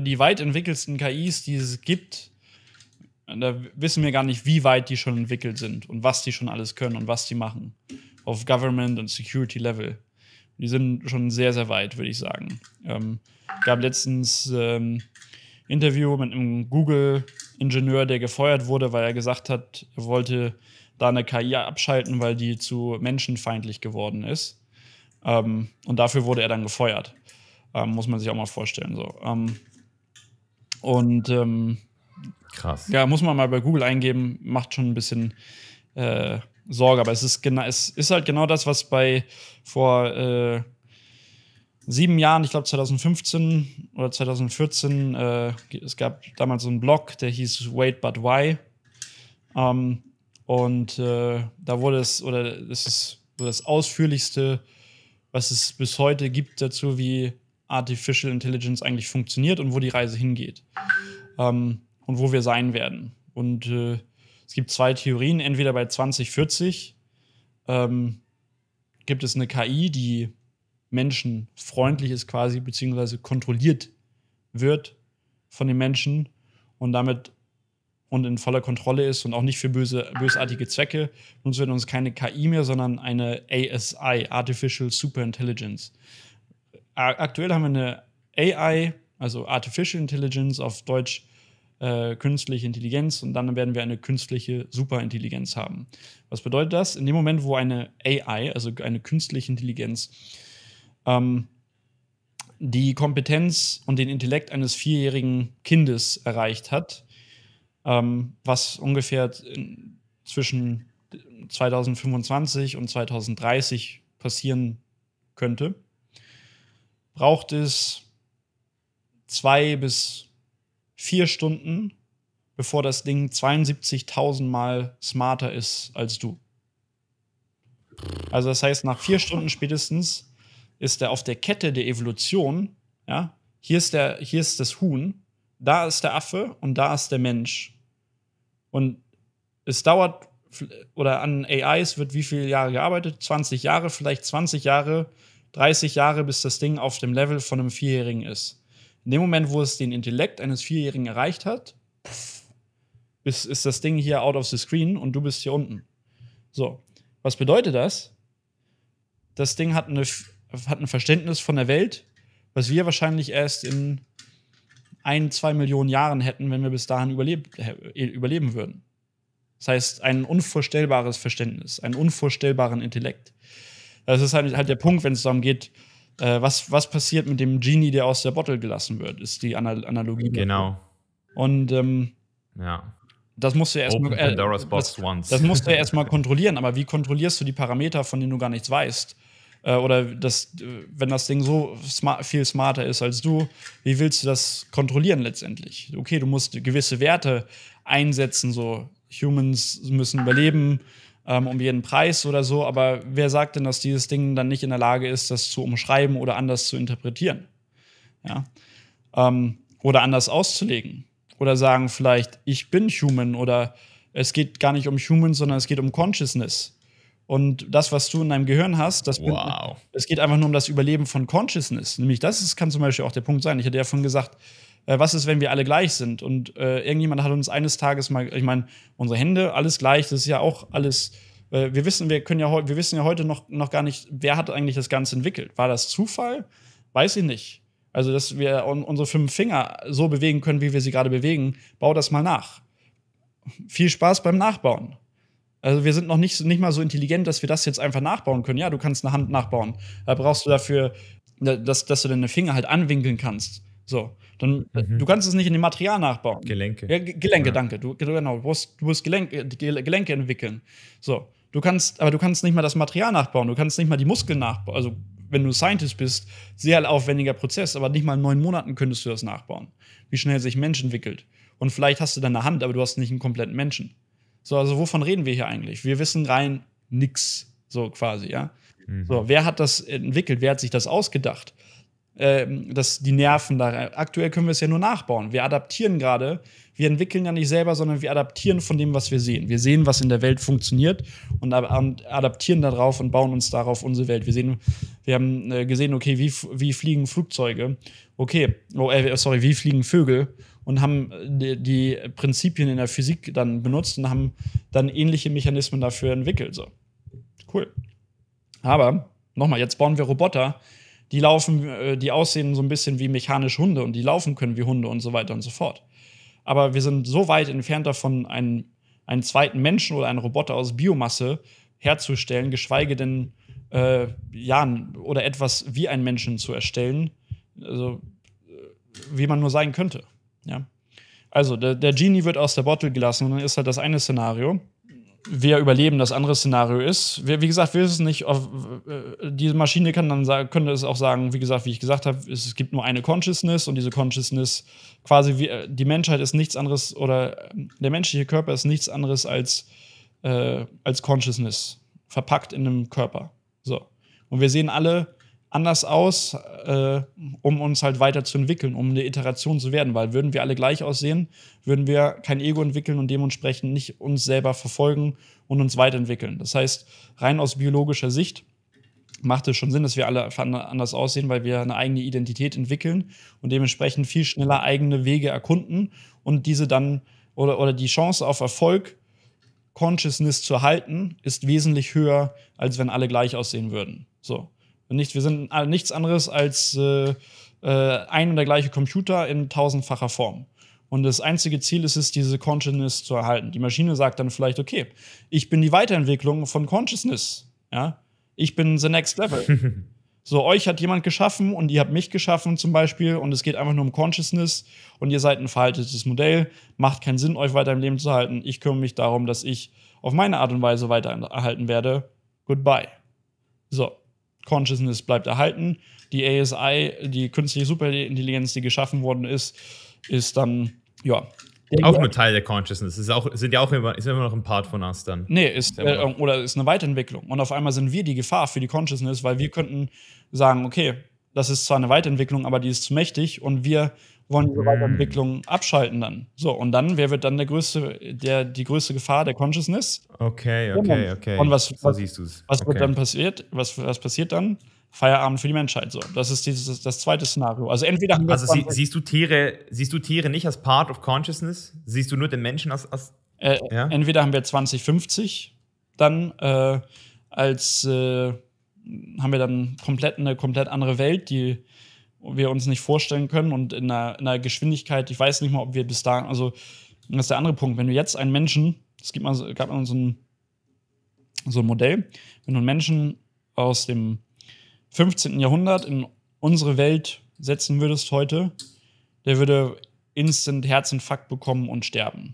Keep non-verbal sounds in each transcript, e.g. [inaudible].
die weit entwickelsten KIs, die es gibt, da wissen wir gar nicht, wie weit die schon entwickelt sind und was die schon alles können und was die machen. Auf Government und Security Level. Die sind schon sehr, sehr weit, würde ich sagen. Ähm, gab letztens ähm, Interview mit einem Google-Ingenieur, der gefeuert wurde, weil er gesagt hat, er wollte da eine KI abschalten, weil die zu menschenfeindlich geworden ist. Ähm, und dafür wurde er dann gefeuert. Ähm, muss man sich auch mal vorstellen. So. Ähm, und ähm, krass. Ja, muss man mal bei Google eingeben, macht schon ein bisschen äh, Sorge. Aber es ist genau, es ist halt genau das, was bei vor äh, sieben Jahren, ich glaube 2015 oder 2014, äh, es gab damals so einen Blog, der hieß Wait But Why. Ähm, und äh, da wurde es, oder es ist so das ausführlichste, was es bis heute gibt dazu, wie Artificial Intelligence eigentlich funktioniert und wo die Reise hingeht ähm, und wo wir sein werden. Und äh, es gibt zwei Theorien. Entweder bei 2040 ähm, gibt es eine KI, die menschenfreundlich ist quasi, beziehungsweise kontrolliert wird von den Menschen und damit und in voller Kontrolle ist und auch nicht für böse, bösartige Zwecke. Nun wird uns keine KI mehr, sondern eine ASI, Artificial Superintelligence aktuell haben wir eine AI, also Artificial Intelligence auf Deutsch, äh, künstliche Intelligenz und dann werden wir eine künstliche Superintelligenz haben. Was bedeutet das? In dem Moment, wo eine AI, also eine künstliche Intelligenz, ähm, die Kompetenz und den Intellekt eines vierjährigen Kindes erreicht hat, ähm, was ungefähr zwischen 2025 und 2030 passieren könnte, braucht es zwei bis vier Stunden, bevor das Ding 72.000 Mal smarter ist als du. Also das heißt, nach vier Stunden spätestens ist er auf der Kette der Evolution, ja, hier ist, der, hier ist das Huhn, da ist der Affe und da ist der Mensch. Und es dauert, oder an AIs wird wie viele Jahre gearbeitet? 20 Jahre, vielleicht 20 Jahre, 30 Jahre, bis das Ding auf dem Level von einem Vierjährigen ist. In dem Moment, wo es den Intellekt eines Vierjährigen erreicht hat, ist, ist das Ding hier out of the screen und du bist hier unten. So, was bedeutet das? Das Ding hat, eine, hat ein Verständnis von der Welt, was wir wahrscheinlich erst in ein, zwei Millionen Jahren hätten, wenn wir bis dahin überleb äh, überleben würden. Das heißt, ein unvorstellbares Verständnis, einen unvorstellbaren Intellekt. Das ist halt, halt der Punkt, wenn es darum geht, äh, was, was passiert mit dem Genie, der aus der Bottle gelassen wird, ist die Anal Analogie. Genau. Und ähm, ja. das musst du ja erstmal äh, das, das, musst du ja erstmal kontrollieren, aber wie kontrollierst du die Parameter, von denen du gar nichts weißt? Äh, oder das, äh, wenn das Ding so smart, viel smarter ist als du, wie willst du das kontrollieren letztendlich? Okay, du musst gewisse Werte einsetzen, so Humans müssen überleben, ähm, um jeden Preis oder so. Aber wer sagt denn, dass dieses Ding dann nicht in der Lage ist, das zu umschreiben oder anders zu interpretieren? Ja? Ähm, oder anders auszulegen? Oder sagen vielleicht, ich bin human oder es geht gar nicht um human, sondern es geht um Consciousness. Und das, was du in deinem Gehirn hast, das wow. bin, es geht einfach nur um das Überleben von Consciousness. Nämlich das ist, kann zum Beispiel auch der Punkt sein. Ich hatte ja vorhin gesagt, äh, was ist, wenn wir alle gleich sind? Und äh, irgendjemand hat uns eines Tages mal, ich meine, unsere Hände, alles gleich, das ist ja auch alles. Äh, wir wissen, wir können ja heute, wir wissen ja heute noch, noch gar nicht, wer hat eigentlich das Ganze entwickelt. War das Zufall? Weiß ich nicht. Also, dass wir un unsere fünf Finger so bewegen können, wie wir sie gerade bewegen, bau das mal nach. Viel Spaß beim Nachbauen. Also wir sind noch nicht, nicht mal so intelligent, dass wir das jetzt einfach nachbauen können. Ja, du kannst eine Hand nachbauen. Da brauchst du dafür, dass, dass du deine Finger halt anwinkeln kannst. So, dann äh, mhm. du kannst es nicht in dem Material nachbauen. Gelenke. Ja, Gelenke, ja. danke. Du, genau, du musst, du musst Gelenke, äh, Gelenke entwickeln. So, du kannst, aber du kannst nicht mal das Material nachbauen. Du kannst nicht mal die Muskeln nachbauen. Also wenn du Scientist bist, sehr aufwendiger Prozess, aber nicht mal in neun Monaten könntest du das nachbauen, wie schnell sich ein Mensch entwickelt. Und vielleicht hast du dann eine Hand, aber du hast nicht einen kompletten Menschen. So, also wovon reden wir hier eigentlich? Wir wissen rein nichts, so quasi, ja. Mhm. So, wer hat das entwickelt? Wer hat sich das ausgedacht? äh, die Nerven da rein. Aktuell können wir es ja nur nachbauen. Wir adaptieren gerade. Wir entwickeln ja nicht selber, sondern wir adaptieren von dem, was wir sehen. Wir sehen, was in der Welt funktioniert und adaptieren darauf und bauen uns darauf unsere Welt. Wir sehen, wir haben äh, gesehen, okay, wie, wie fliegen Flugzeuge? Okay, oh, äh, äh, sorry, wie fliegen Vögel? und haben die, Prinzipien in der Physik dann benutzt und haben dann ähnliche Mechanismen dafür entwickelt. So. Cool. Aber nochmal, jetzt bauen wir Roboter, die laufen, äh, die aussehen so ein bisschen wie mechanisch Hunde und die laufen können wie Hunde und so weiter und so fort. Aber wir sind so weit entfernt davon, einen, einen zweiten Menschen oder einen Roboter aus Biomasse herzustellen, geschweige denn äh, ja, oder etwas wie einen Menschen zu erstellen, also, äh, wie man nur sein könnte. Ja? Also, der, der Genie wird aus der Bottle gelassen und dann ist halt das eine Szenario wir überleben, das andere Szenario ist. Wir, wie gesagt, wir wissen nicht, ob, äh, diese Maschine kann dann sagen, könnte es auch sagen, wie gesagt, wie ich gesagt habe, es, es gibt nur eine Consciousness und diese Consciousness quasi, wie, äh, die Menschheit ist nichts anderes oder äh, der menschliche Körper ist nichts anderes als, äh, als Consciousness, verpackt in einem Körper. So. Und wir sehen alle, anders aus, äh, um uns halt weiterzuentwickeln, um eine Iteration zu werden. Weil würden wir alle gleich aussehen, würden wir kein Ego entwickeln und dementsprechend nicht uns selber verfolgen und uns weiterentwickeln. Das heißt, rein aus biologischer Sicht macht es schon Sinn, dass wir alle anders aussehen, weil wir eine eigene Identität entwickeln und dementsprechend viel schneller eigene Wege erkunden und diese dann oder, oder die Chance auf Erfolg, Consciousness zu halten, ist wesentlich höher, als wenn alle gleich aussehen würden. So nicht, wir sind nichts anderes als äh, äh, ein und der gleiche Computer in tausendfacher Form. Und das einzige Ziel ist es, diese Consciousness zu erhalten. Die Maschine sagt dann vielleicht, okay, ich bin die Weiterentwicklung von Consciousness. Ja? Ich bin the next level. [laughs] so, euch hat jemand geschaffen und ihr habt mich geschaffen zum Beispiel und es geht einfach nur um Consciousness und ihr seid ein veraltetes Modell, macht keinen Sinn, euch weiter im Leben zu halten. Ich kümmere mich darum, dass ich auf meine Art und Weise weiter erhalten werde. Goodbye. So, Consciousness bleibt erhalten. Die ASI, die künstliche Superintelligenz, die geschaffen worden ist, ist dann, ja. Auch nur Teil der Consciousness. Ist auch, sind ja auch immer, ist immer noch ein Part von uns dann. Nee, ist, äh, oder ist eine Weiterentwicklung. Und auf einmal sind wir die Gefahr für die Consciousness, weil wir könnten sagen, okay, das ist zwar eine Weiterentwicklung, aber die ist zu mächtig und wir wollen diese Weiterentwicklung mm. abschalten dann. So, und dann, wer wird dann der größte, der, die größte Gefahr der Consciousness? Okay, okay, okay. Und was, was, so siehst du's. was okay. wird dann passiert? Was, was passiert dann? Feierabend für die Menschheit. So, das ist dieses, das zweite Szenario. Also entweder haben wir also sie, siehst du Tiere, siehst du Tiere nicht als Part of Consciousness? Siehst du nur den Menschen als, als äh, ja? entweder haben wir 2050 dann äh, als äh, haben wir dann komplett eine komplett andere Welt, die wir uns nicht vorstellen können und in einer, in einer, Geschwindigkeit, ich weiß nicht mal, ob wir bis da, also das ist der andere Punkt, wenn du jetzt einen Menschen, es gibt mal, gab mal so ein, so ein Modell, wenn du einen Menschen aus dem 15. Jahrhundert in unsere Welt setzen würdest heute, der würde instant Herzinfarkt bekommen und sterben.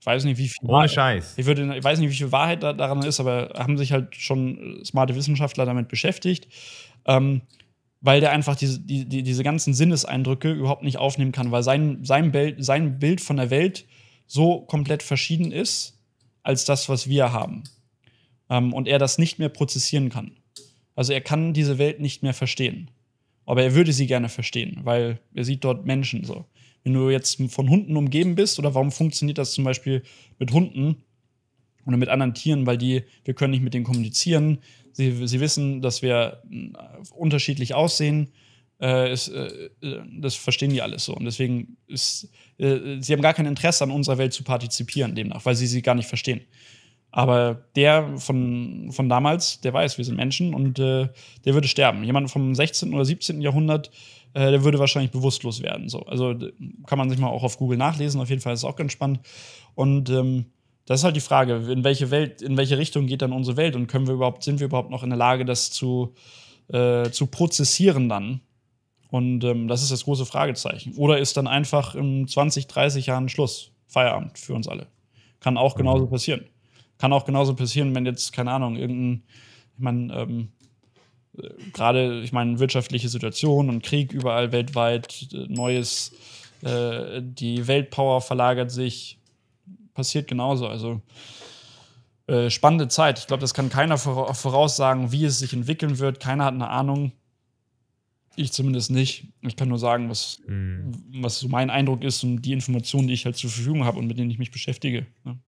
Ich weiß nicht, wie viel. Ohne Wahrheit, Scheiß. Ich, würde, ich weiß nicht, wie viel Wahrheit da, daran ist, aber haben sich halt schon smarte Wissenschaftler damit beschäftigt. Ähm, weil der einfach diese, die, die, diese ganzen Sinneseindrücke überhaupt nicht aufnehmen kann, weil sein, sein, Bild, sein Bild von der Welt so komplett verschieden ist als das, was wir haben. Ähm, und er das nicht mehr prozessieren kann. Also er kann diese Welt nicht mehr verstehen. Aber er würde sie gerne verstehen, weil er sieht dort Menschen so. Wenn du jetzt von Hunden umgeben bist, oder warum funktioniert das zum Beispiel mit Hunden, oder mit anderen Tieren, weil die, wir können nicht mit denen kommunizieren. Sie, sie wissen, dass wir äh, unterschiedlich aussehen. Äh, ist, äh, äh, das verstehen die alles so. Und deswegen ist, äh, sie haben gar kein Interesse an unserer Welt zu partizipieren, demnach, weil sie sie gar nicht verstehen. Aber der von, von damals, der weiß, wir sind Menschen und äh, der würde sterben. Jemand vom 16. oder 17. Jahrhundert, der würde wahrscheinlich bewusstlos werden. So. Also kann man sich mal auch auf Google nachlesen. Auf jeden Fall ist es auch ganz spannend. Und ähm, das ist halt die Frage, in welche Welt, in welche Richtung geht dann unsere Welt und können wir überhaupt, sind wir überhaupt noch in der Lage, das zu, äh, zu prozessieren dann? Und ähm, das ist das große Fragezeichen. Oder ist dann einfach in 20, 30 Jahren Schluss, Feierabend für uns alle? Kann auch mhm. genauso passieren. Kann auch genauso passieren, wenn jetzt, keine Ahnung, irgendein, ich meine, ähm, äh, gerade, ich meine, wirtschaftliche Situation und Krieg überall weltweit, äh, Neues, äh, die Weltpower verlagert sich, passiert genauso. Also äh, spannende Zeit. Ich glaube, das kann keiner voraussagen, wie es sich entwickeln wird. Keiner hat eine Ahnung. Ich zumindest nicht. Ich kann nur sagen, was, mhm. was so mein Eindruck ist und die Informationen, die ich halt zur Verfügung habe und mit denen ich mich beschäftige. Ne?